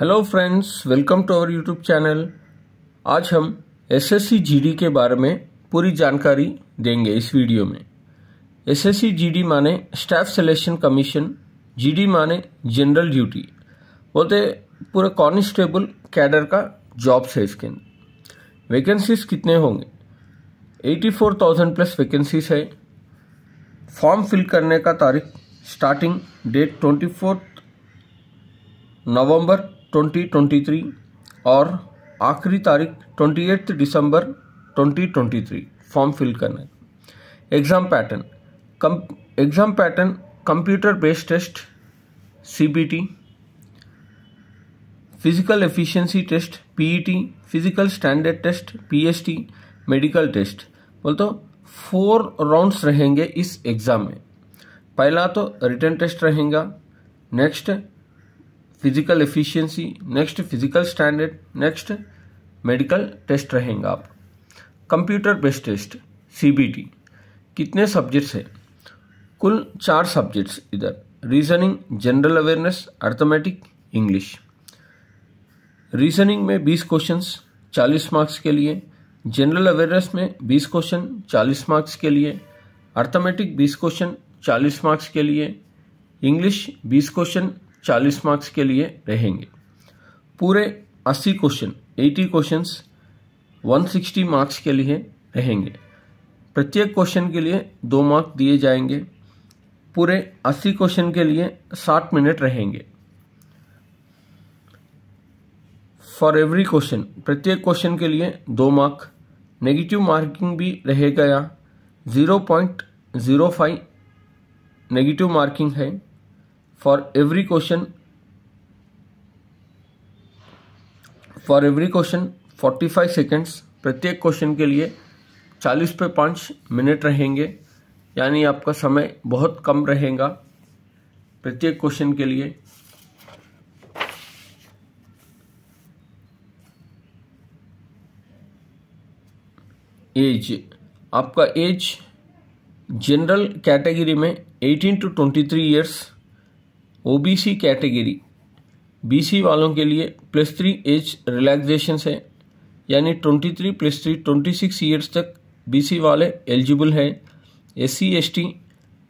hello friends welcome to our YouTube channel आज हम SSC GD के बारे में पूरी जानकारी देंगे इस वीडियो में एसएससी जीडी माने स्टाफ सिलेक्शन कमीशन जीडी माने जनरल ड्यूटी बोलते पूरे कॉन्स्टेबल कैडर का जॉब्स है इसके अंदर वैकेंसीज कितने होंगे 84,000 प्लस वैकेंसीज है फॉर्म फिल करने का तारीख स्टार्टिंग डेट ट्वेंटी नवंबर 2023 और आखिरी तारीख ट्वेंटी दिसंबर 2023 फॉर्म फिल करना है एग्ज़ाम पैटर्न कम exam pattern computer based test CBT physical efficiency test PET e physical standard test PST medical test बोल तो फोर राउंड्स रहेंगे इस एग्ज़ाम में पहला तो रिटर्न टेस्ट रहेगा next physical efficiency next physical standard next medical test रहेंगे आप कंप्यूटर बेस्ड टेस्ट सी कितने सब्जेक्ट्स हैं कुल चार सब्जेक्ट्स इधर reasoning general awareness arithmetic English reasoning में 20 क्वेश्चंस 40 मार्क्स के लिए जनरल अवेयरनेस में 20 क्वेश्चन 40 मार्क्स के लिए अर्थमेटिक 20 क्वेश्चन 40 मार्क्स के लिए इंग्लिश 20 क्वेश्चन 40 मार्क्स के लिए रहेंगे पूरे 80 क्वेश्चन 80 क्वेश्चंस 160 मार्क्स के लिए रहेंगे प्रत्येक क्वेश्चन के लिए दो मार्क दिए जाएंगे पूरे 80 क्वेश्चन के लिए 60 मिनट रहेंगे फॉर एवरी क्वेश्चन प्रत्येक क्वेश्चन के लिए दो मार्क नेगेटिव मार्किंग भी रहेगा या zero point zero five negative marking है for every question for every question 45 seconds प्रत्येक क्वेश्चन के लिए 40 पे 5 मिनट रहेंगे यानी आपका समय बहुत कम रहेगा प्रत्येक क्वेश्चन के लिए एज आपका एज जनरल कैटेगरी में 18 to 23 years OBC category BC वालों के लिए प्लस थ्री एज रिलैक्सेशन है यानी twenty three plus three twenty six years तक बीसी वाले एलिजिबल हैं S C S T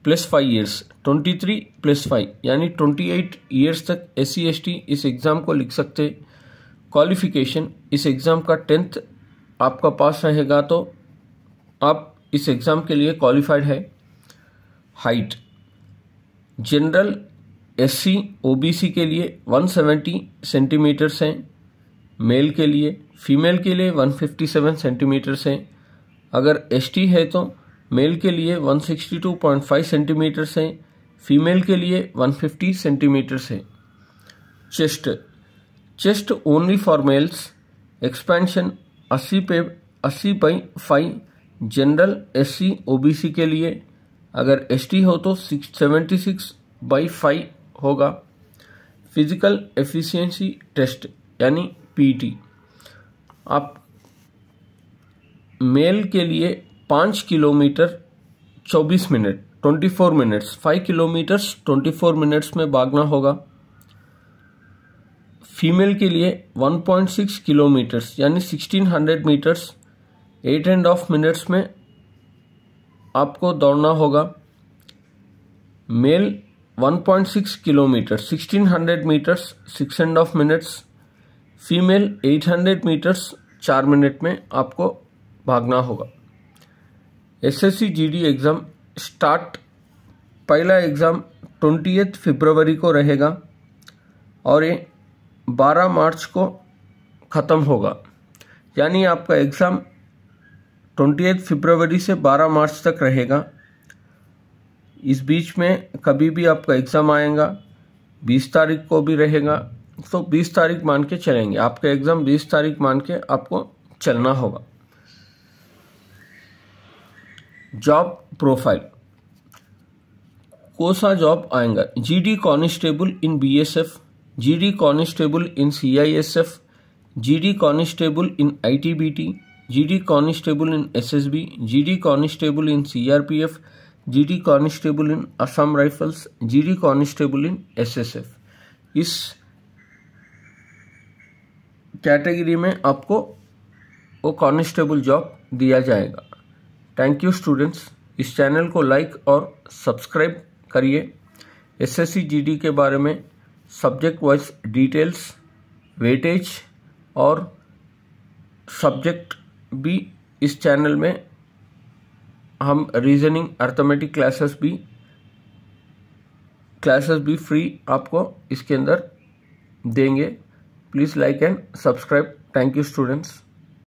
plus five years twenty three plus five यानी ट्वेंटी एट ईयर्स तक एस सी एस टी इस exam को लिख सकते क्वालिफिकेशन इस एग्ज़ाम का टेंथ आपका पास रहेगा तो आप इस एग्ज़ाम के लिए क्वालिफाइड है हाइट जनरल एससी ओबीसी के लिए 170 सेंटीमीटर्स हैं मेल के लिए फीमेल के लिए 157 सेंटीमीटर्स हैं अगर एसटी है तो मेल के लिए 162.5 सेंटीमीटर्स हैं फीमेल के लिए 150 सेंटीमीटर्स हैं chest chest only for males expansion 80 पे 80 by five general SC OBC के लिए अगर एसटी हो तो six seventy six by five होगा फिजिकल एफिशिएंसी टेस्ट यानी पीटी e आप मेल के लिए पाँच किलोमीटर चौबीस minute twenty four minutes five kilometres twenty four minutes में भागना होगा फीमेल के लिए वन पॉइंट सिक्स किलोमीटर्स यानी sixteen hundred metres eight and half minutes में आपको दौड़ना होगा male 1.6 kilometers 1600 metres six and half minutes female 800 metres चार मिनट में आपको भागना होगा एसएससी जीडी एग्ज़ाम स्टार्ट पहला एग्ज़ाम ट्वेंटी फरवरी को रहेगा और ये 12 मार्च को ख़त्म होगा यानी आपका एग्ज़ाम ट्वेंटी फरवरी से 12 मार्च तक रहेगा इस बीच में कभी भी आपका एग्ज़ाम आएगा बीस तारीख को भी रहेगा तो बीस तारीख मान के चलेंगे आपका एग्ज़ाम बीस तारीख मान के आपको चलना होगा जॉब प्रोफाइल कौन सा जॉब आएगा GD constable in BSF GD constable in CISF GD constable in ITBP GD constable in SSB GD constable in CRPF GD constable in Assam Rifles GD constable in SSF इस category में आपको वो constable job दिया जाएगा thank you students इस चैनल को like और सब्सक्राइब करिए एसएससी जीडी के बारे में सब्जेक्ट वाइज डिटेल्स वेटेज और सब्जेक्ट भी इस चैनल में हम रीजनिंग अर्थमेटिक क्लासेस भी क्लासेस भी फ्री आपको इसके अंदर देंगे please like and subscribe thank you students